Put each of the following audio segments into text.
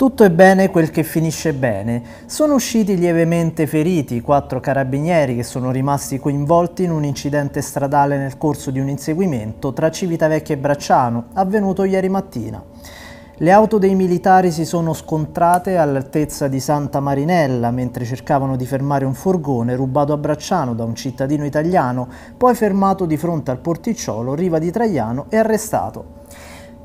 Tutto è bene quel che finisce bene. Sono usciti lievemente feriti quattro carabinieri che sono rimasti coinvolti in un incidente stradale nel corso di un inseguimento tra Civitavecchia e Bracciano, avvenuto ieri mattina. Le auto dei militari si sono scontrate all'altezza di Santa Marinella mentre cercavano di fermare un furgone rubato a Bracciano da un cittadino italiano, poi fermato di fronte al porticciolo Riva di Traiano e arrestato.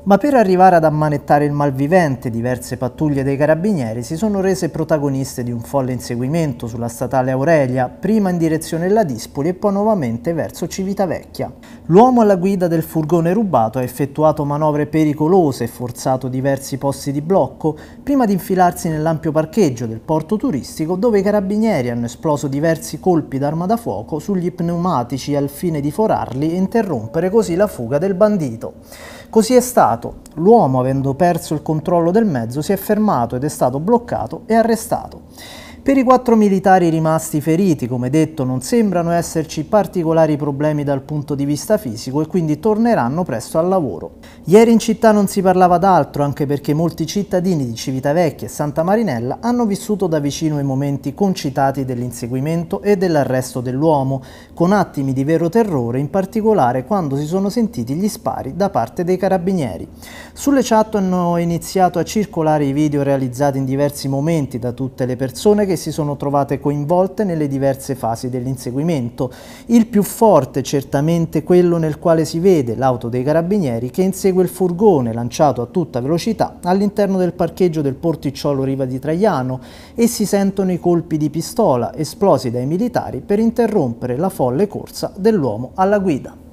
Ma per arrivare ad ammanettare il malvivente, diverse pattuglie dei carabinieri si sono rese protagoniste di un folle inseguimento sulla statale Aurelia, prima in direzione La Dispoli e poi nuovamente verso Civitavecchia. L'uomo alla guida del furgone rubato ha effettuato manovre pericolose e forzato diversi posti di blocco, prima di infilarsi nell'ampio parcheggio del porto turistico dove i carabinieri hanno esploso diversi colpi d'arma da fuoco sugli pneumatici al fine di forarli e interrompere così la fuga del bandito. Così è stato. L'uomo, avendo perso il controllo del mezzo, si è fermato ed è stato bloccato e arrestato. Per i quattro militari rimasti feriti, come detto, non sembrano esserci particolari problemi dal punto di vista fisico e quindi torneranno presto al lavoro. Ieri in città non si parlava d'altro, anche perché molti cittadini di Civitavecchia e Santa Marinella hanno vissuto da vicino i momenti concitati dell'inseguimento e dell'arresto dell'uomo, con attimi di vero terrore, in particolare quando si sono sentiti gli spari da parte dei carabinieri. Sulle chat hanno iniziato a circolare i video realizzati in diversi momenti da tutte le persone che che si sono trovate coinvolte nelle diverse fasi dell'inseguimento. Il più forte certamente quello nel quale si vede l'auto dei carabinieri che insegue il furgone lanciato a tutta velocità all'interno del parcheggio del porticciolo Riva di Traiano e si sentono i colpi di pistola esplosi dai militari per interrompere la folle corsa dell'uomo alla guida.